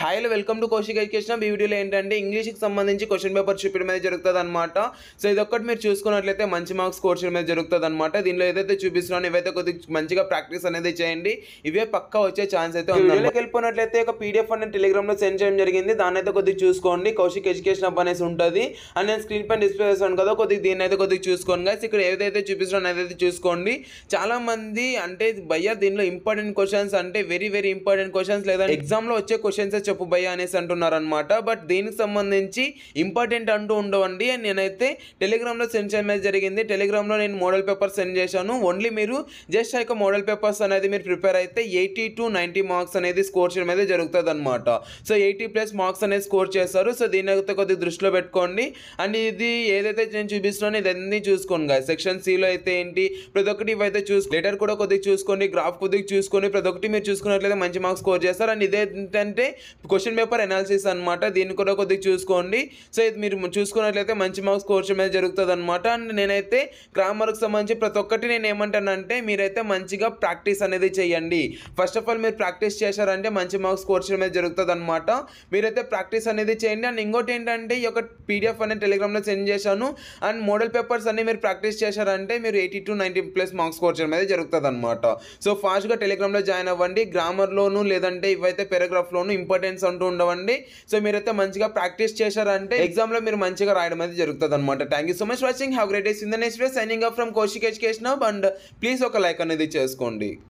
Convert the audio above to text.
హైలో welcome to Kaushik education ఈ వీడియోలో ఏంటంటే ఇంగ్లీష్కి సంబంధించి క్వశ్చన్ పేపర్ చూపించడం అనేది జరుగుతుంది అనమాట సో ఒక్కటి మీరు చూసుకున్నట్లయితే మంచి మార్క్స్ కోర్స్ అనేది జరుగుతుంది అనమాట దీనిలో ఏదైతే చూపిస్తున్నాను ఇవైతే కొద్దిగా మంచిగా ప్రాక్టీస్ అనేది చేయండి ఇవే పక్క వచ్చే ఛాన్స్ అయితే ఉంది వీడియోకి వెళ్ళిపోయినట్లయితే ఒక పీడిఎఫ్ అనేది టెలిగ్రామ్లో సెండ్ చేయడం జరిగింది దాన్ని అయితే కొద్దిగా చూసుకోండి కౌశిక్ ఎడ్యుకేషన్ అప్ అనేసి ఉంటుంది అండ్ నేను స్క్రీన్ పైన డిస్ప్లే చేస్తాను కదా కొద్దిగా దీన్ని అయితే కొద్దిగా చూసుకోండి గైస్ ఇక్కడ ఏదైతే చూపిస్తున్నాను అదైతే చూసుకోండి చాలా మంది అంటే భయ్య దీనిలో ఇంపార్టెంట్ క్వశ్చన్స్ అంటే వెరీ వెరీ ఇంపార్టెంట్ క్వశ్చన్స్ లేదా ఎగ్జామ్లో వచ్చే క్వశ్చన్స్ చెప్పు భయ్య అనేసి అంటున్నారనమాట బట్ దీనికి సంబంధించి ఇంపార్టెంట్ అంటూ ఉండవండి అండ్ నేనైతే టెలిగ్రామ్లో సెండ్ చేయడం జరిగింది టెలిగ్రామ్లో నేను మోడల్ పేపర్ సెండ్ చేశాను ఓన్లీ మీరు జస్ట్ ఆ మోడల్ పేపర్స్ అనేది మీరు ప్రిపేర్ అయితే ఎయిటీ టు నైంటీ మార్క్స్ అనేది స్కోర్ చేయడం అయితే జరుగుతుంది అనమాట సో ఎయిటీ ప్లస్ మార్క్స్ అనేది స్కోర్ చేస్తారు సో దీని అయితే కొద్దిగా దృష్టిలో పెట్టుకోండి అండ్ ఇది ఏదైతే నేను ఇది ఇదన్నీ చూసుకోండి కదా సెక్షన్ సిలో అయితే ఏంటి ప్రతి ఒక్కటి ఇవైతే చూసు లెటర్ కూడా కొద్దిగా చూసుకోండి గ్రాఫ్ కొద్దిగా చూసుకొని ప్రతి ఒక్కటి మీరు చూసుకున్నట్లయితే మంచి మార్క్స్ స్కోర్ చేస్తారు అండ్ ఇదేంటంటే క్వశ్చన్ పేపర్ ఎనాలిసిస్ అనమాట దీన్ని కూడా కొద్దిగా చూసుకోండి సో ఇది మీరు చూసుకున్నట్లయితే మంచి మార్క్స్ స్కోర్ మీద జరుగుతుంది అనమాట అండ్ నేనైతే గ్రామర్కి సంబంధించి ప్రతి ఒక్కటి నేను ఏమంటానంటే మీరైతే మంచిగా ప్రాక్టీస్ అనేది చేయండి ఫస్ట్ ఆఫ్ ఆల్ మీరు ప్రాక్టీస్ చేశారంటే మంచి మార్క్స్ స్కోర్ మీద జరుగుతుంది అనమాట మీరైతే ప్రాక్టీస్ అనేది చేయండి అండ్ ఇంకోటి ఏంటంటే ఈ యొక్క పీడిఎఫ్ అనేది టెలిగ్రామ్లో సెండ్ చేశాను అండ్ మోడల్ పేపర్స్ అన్ని మీరు ప్రాక్టీస్ చేశారంటే మీరు eighty to ninety plus marks score మీద జరుగుతుంది అనమాట సో ఫాస్ట్గా టెలిగ్రామ్లో జాయిన్ అవ్వండి గ్రామర్లోను లేదంటే ఇవైతే పారాగ్రాఫ్లోను ఇంపార్టెంట్ కన్ఫిడెన్స్ అంటూ ఉండవండి సో మీరైతే మంచిగా ప్రాక్టీస్ చేశారంటే ఎగ్జామ్లో మీరు మంచిగా రాయడం అయితే జరుగుతుంది అనమాట thank you so much watching have great days in the next signing up from Kaushik education and please ఒక లైక్ అనేది చేసుకోండి